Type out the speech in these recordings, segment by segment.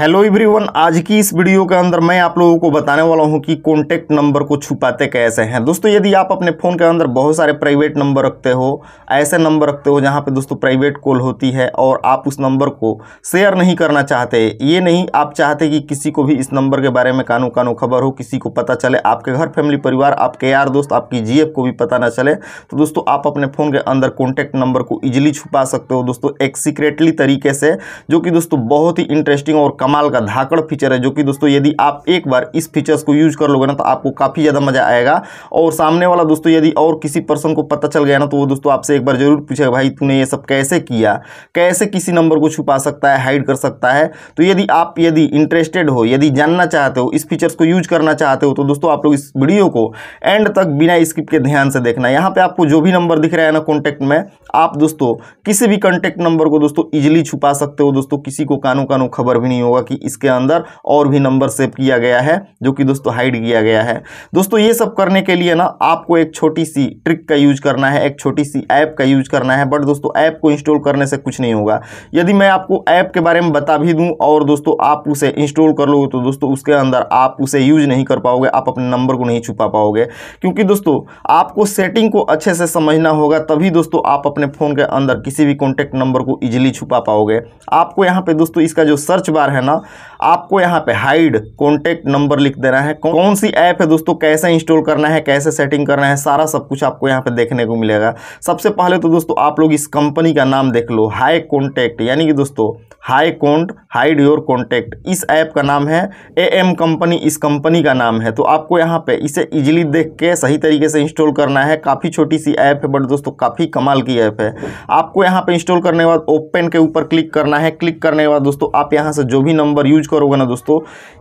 hello everyone आज की इस वीडियो के अंदर मैं आप लोगों को बताने वाला हूं कि कॉन्टैक्ट नंबर को छुपाते कैसे हैं दोस्तों यदि आप अपने फ़ोन के अंदर बहुत सारे प्राइवेट नंबर रखते हो ऐसे नंबर रखते हो जहां पे दोस्तों प्राइवेट कॉल होती है और आप उस नंबर को शेयर नहीं करना चाहते ये नहीं आप चाहते कि किसी को भी इस नंबर के बारे में कानों कानों खबर हो किसी को पता चले आपके घर फैमिली परिवार आपके यार दोस्त आपकी जी को भी पता ना चले तो दोस्तों आप अपने फ़ोन के अंदर कॉन्टैक्ट नंबर को ईजिली छुपा सकते हो दोस्तों एक सीक्रेटली तरीके से जो कि दोस्तों बहुत ही इंटरेस्टिंग और कमाल का धाकड़ फीचर है जो कि दोस्तों यदि आप एक बार इस फीचर्स को यूज कर लोगे ना तो आपको काफ़ी ज़्यादा मज़ा आएगा और सामने वाला दोस्तों यदि और किसी पर्सन को पता चल गया ना तो वो दोस्तों आपसे एक बार जरूर पूछेगा भाई तूने ये सब कैसे किया कैसे किसी नंबर को छुपा सकता है हाइड कर सकता है तो यदि आप यदि इंटरेस्टेड हो यदि जानना चाहते हो इस फीचर्स को यूज करना चाहते हो तो दोस्तों आप लोग इस वीडियो को एंड तक बिना स्किप के ध्यान से देखना यहाँ पर आपको जो भी नंबर दिख रहा है ना कॉन्टैक्ट में आप दोस्तों किसी भी कॉन्टैक्ट नंबर को दोस्तों ईजिली छुपा सकते हो दोस्तों किसी को कानों कानों खबर भी नहीं होगा होगा कि इसके अंदर और भी नंबर सेव किया गया है जो कि दोस्तों हाइड किया गया है दोस्तों ये सब करने के लिए ना आपको एक छोटी सी ट्रिक का यूज करना है एक छोटी सी ऐप का यूज करना है बट दोस्तों ऐप को इंस्टॉल करने से कुछ नहीं होगा यदि मैं आपको ऐप के बारे में बता भी दूँ और दोस्तों आप उसे इंस्टॉल कर लोगे तो दोस्तों उसके अंदर आप उसे यूज नहीं कर पाओगे आप अपने नंबर को नहीं छुपा पाओगे क्योंकि दोस्तों आपको सेटिंग को अच्छे से समझना होगा तभी दोस्तों आप अपने फ़ोन के अंदर किसी भी कॉन्टेक्ट नंबर को ईजिली छुपा पाओगे आपको यहाँ पे दोस्तों इसका जो सर्च बार है करना आपको यहाँ पे हाइड कॉन्टेक्ट नंबर लिख देना है कौन सी ऐप है दोस्तों कैसे इंस्टॉल करना है कैसे सेटिंग करना है सारा सब कुछ आपको यहाँ पे देखने को मिलेगा सबसे पहले तो दोस्तों आप लोग इस कंपनी का नाम देख लो हाई कॉन्टेक्ट यानी कि दोस्तों hi cont hide your contact इस ऐप का नाम है ए एम कंपनी इस कंपनी का नाम है तो आपको यहाँ पे इसे इजिली देख के सही तरीके से इंस्टॉल करना है काफ़ी छोटी सी ऐप है बट दोस्तों काफ़ी कमाल की ऐप है आपको यहाँ पे इंस्टॉल करने के बाद ओपन के ऊपर क्लिक करना है क्लिक करने के बाद दोस्तों आप यहाँ से जो भी नंबर यूज करोगे ना दोस्तों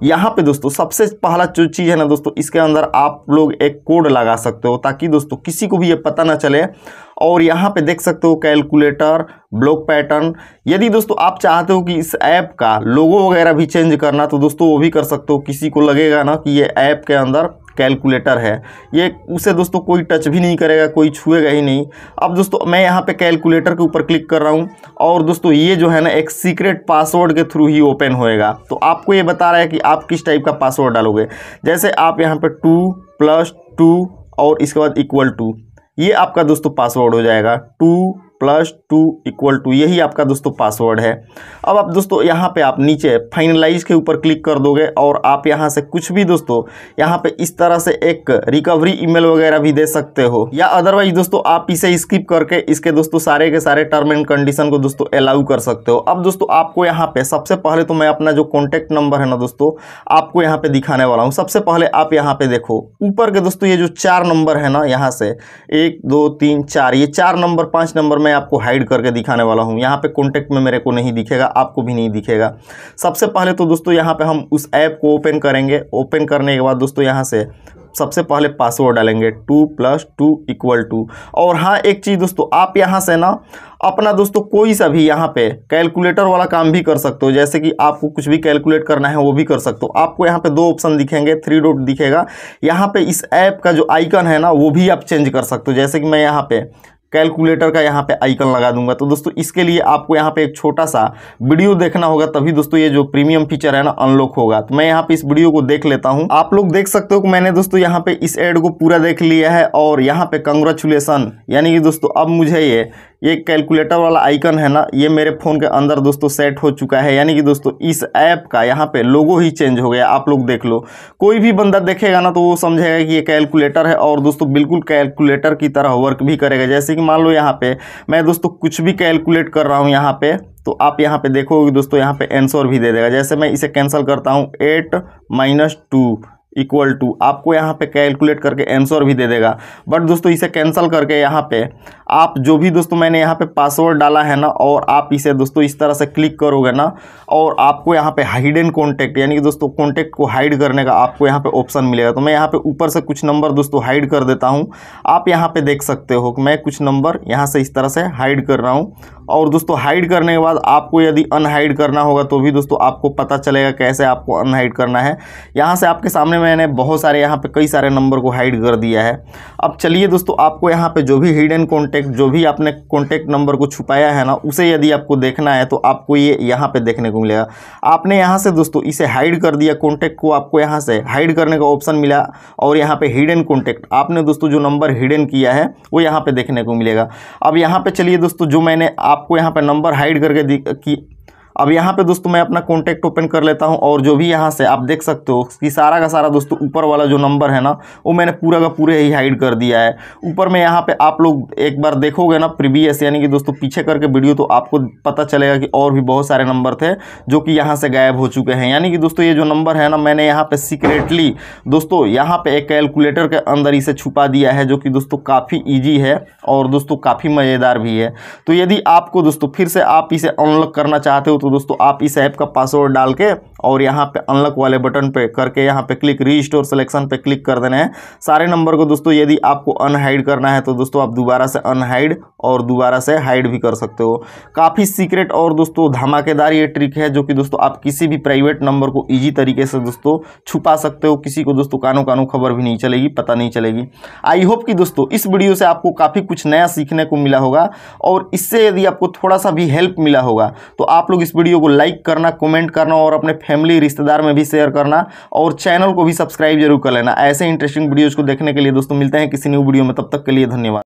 यहाँ पे दोस्तों सबसे पहला जो चीज़ है ना दोस्तों इसके अंदर आप लोग एक कोड लगा सकते हो ताकि दोस्तों किसी को भी ये पता ना चले और यहाँ पे देख सकते हो कैलकुलेटर ब्लॉक पैटर्न यदि दोस्तों आप चाहते हो कि इस ऐप का लोगो वगैरह भी चेंज करना तो दोस्तों वो भी कर सकते हो किसी को लगेगा ना कि ये ऐप के अंदर कैलकुलेटर है ये उसे दोस्तों कोई टच भी नहीं करेगा कोई छुएगा ही नहीं अब दोस्तों मैं यहाँ पे कैलकुलेटर के ऊपर क्लिक कर रहा हूँ और दोस्तों ये जो है ना एक सीक्रेट पासवर्ड के थ्रू ही ओपन होएगा तो आपको ये बता रहा है कि आप किस टाइप का पासवर्ड डालोगे जैसे आप यहाँ पर टू प्लस टू और इसके बाद इक्वल टू ये आपका दोस्तों पासवर्ड हो जाएगा two plus two equal to यही आपका दोस्तों पासवर्ड है अब आप दोस्तों यहाँ पे आप नीचे फाइनलाइज के ऊपर क्लिक कर दोगे और आप यहाँ से कुछ भी दोस्तों यहाँ पे इस तरह से एक रिकवरी ईमेल वगैरह भी दे सकते हो या अदरवाइज दोस्तों आप इसे स्किप करके इसके दोस्तों सारे के सारे टर्म एंड कंडीशन को दोस्तों अलाउ कर सकते हो अब दोस्तों आपको यहाँ पे सबसे पहले तो मैं अपना जो कॉन्टैक्ट नंबर है ना दोस्तों आपको यहाँ पे दिखाने वाला हूँ सबसे पहले आप यहाँ पे देखो ऊपर के दोस्तों ये जो चार नंबर है ना यहाँ से एक दो तीन चार ये चार नंबर पाँच नंबर में मैं आपको हाइड करके दिखाने वाला हूँ यहाँ पे कॉन्टेक्ट में मेरे को नहीं दिखेगा आपको भी नहीं दिखेगा सबसे पहले तो दोस्तों यहाँ पे हम उस ऐप को ओपन करेंगे ओपन करने के बाद दोस्तों यहाँ से सबसे पहले पासवर्ड डालेंगे two plus two equal to और हाँ एक चीज़ दोस्तों आप यहाँ से ना अपना दोस्तों कोई सा भी यहाँ पे कैलकुलेटर वाला काम भी कर सकते हो जैसे कि आपको कुछ भी कैलकुलेट करना है वो भी कर सकते हो आपको यहाँ पे दो ऑप्शन दिखेंगे थ्री डॉट दिखेगा यहाँ पे इस ऐप का जो आइकन है ना वो भी आप चेंज कर सकते हो जैसे कि मैं यहाँ पे कैलकुलेटर का यहाँ पे आइकन लगा दूंगा तो दोस्तों इसके लिए आपको यहाँ पे एक छोटा सा वीडियो देखना होगा तभी दोस्तों ये जो प्रीमियम फीचर है ना अनलॉक होगा तो मैं यहाँ पे इस वीडियो को देख लेता हूँ आप लोग देख सकते हो कि मैंने दोस्तों यहाँ पे इस एड को पूरा देख लिया है और यहाँ पे कंग्रेचुलेसन यानी कि दोस्तों अब मुझे ये ये कैलकुलेटर वाला आइकन है ना ये मेरे फ़ोन के अंदर दोस्तों सेट हो चुका है यानी कि दोस्तों इस ऐप का यहाँ पे लोगो ही चेंज हो गया आप लोग देख लो कोई भी बंदा देखेगा ना तो वो समझेगा कि ये कैलकुलेटर है और दोस्तों बिल्कुल कैलकुलेटर की तरह वर्क भी करेगा जैसे कि मान लो यहाँ पर मैं दोस्तों कुछ भी कैलकुलेट कर रहा हूँ यहाँ पर तो आप यहाँ पे देखोगे दोस्तों यहाँ पे एंसर भी दे देगा जैसे मैं इसे कैंसिल करता हूँ eight minus two equal to आपको यहाँ पे कैलकुलेट करके आंसर भी दे देगा बट दोस्तों इसे कैंसिल करके यहाँ पे आप जो भी दोस्तों मैंने यहाँ पे पासवर्ड डाला है ना और आप इसे दोस्तों इस तरह से क्लिक करोगे ना और आपको यहाँ पे हाइडन कॉन्टैक्ट यानी कि दोस्तों कॉन्टैक्ट को हाइड करने का आपको यहाँ पे ऑप्शन मिलेगा तो मैं यहाँ पे ऊपर से कुछ नंबर दोस्तों हाइड कर देता हूँ आप यहाँ पे देख सकते हो कि मैं कुछ नंबर यहाँ से इस तरह से हाइड कर रहा हूँ और दोस्तों हाइड करने के बाद आपको यदि अनहाइड करना होगा तो भी दोस्तों आपको पता चलेगा कैसे आपको अनहाइड करना है यहाँ से आपके सामने मैंने बहुत सारे यहाँ पर कई सारे नंबर को हाइड कर दिया है अब चलिए दोस्तों आपको यहाँ पर जो भी हिडन कॉन्टैक्ट कॉन्टैक्ट जो भी आपने कॉन्टैक्ट नंबर को छुपाया है ना उसे यदि आपको देखना है तो आपको ये यहाँ पे देखने को मिलेगा आपने यहाँ से दोस्तों इसे हाइड कर दिया कॉन्टैक्ट को आपको यहाँ से हाइड करने का ऑप्शन मिला और यहाँ पे हिडन कॉन्टैक्ट आपने दोस्तों जो नंबर हिडन किया है वो यहाँ पर देखने को मिलेगा अब यहाँ पर चलिए दोस्तों जो मैंने आपको यहाँ पर नंबर हाइड करके अब यहाँ पे दोस्तों मैं अपना कॉन्टैक्ट ओपन कर लेता हूँ और जो भी यहाँ से आप देख सकते हो कि सारा का सारा दोस्तों ऊपर वाला जो नंबर है ना वो मैंने पूरा का पूरे ही हाइड कर दिया है ऊपर में यहाँ पे आप लोग एक बार देखोगे ना प्रीवियस यानी कि दोस्तों पीछे करके वीडियो तो आपको पता चलेगा कि और भी बहुत सारे नंबर थे जो कि यहाँ से गायब हो चुके हैं यानी कि दोस्तों ये जो नंबर है ना मैंने यहाँ पर सीक्रेटली दोस्तों यहाँ पर एक कैलकुलेटर के अंदर इसे छुपा दिया है जो कि दोस्तों काफ़ी ईजी है और दोस्तों काफ़ी मज़ेदार भी है तो यदि आपको दोस्तों फिर से आप इसे अनलॉक करना चाहते हो तो तो दोस्तों आप इस ऐप का पासवर्ड डाल के और यहाँ पे अनलॉक वाले बटन पे करके यहाँ पे क्लिक री स्टोर सेलेक्शन पर क्लिक कर देना है सारे नंबर को दोस्तों यदि आपको अनहाइड करना है तो दोस्तों आप दोबारा से अनहाइड और दोबारा से हाइड भी कर सकते हो काफ़ी सीक्रेट और दोस्तों धमाकेदार ये ट्रिक है जो कि दोस्तों आप किसी भी प्राइवेट नंबर को ईजी तरीके से दोस्तों छुपा सकते हो किसी को दोस्तों कानों कानों खबर भी नहीं चलेगी पता नहीं चलेगी आई होप कि दोस्तों इस वीडियो से आपको काफ़ी कुछ नया सीखने को मिला होगा और इससे यदि आपको थोड़ा सा भी हेल्प मिला होगा तो आप लोग इस वीडियो को लाइक करना कमेंट करना और अपने फैमिली रिश्तेदार में भी शेयर करना और चैनल को भी सब्सक्राइब जरूर कर लेना ऐसे इंटरेस्टिंग वीडियोज़ को देखने के लिए दोस्तों मिलते हैं किसी न्यू वीडियो में तब तक के लिए धन्यवाद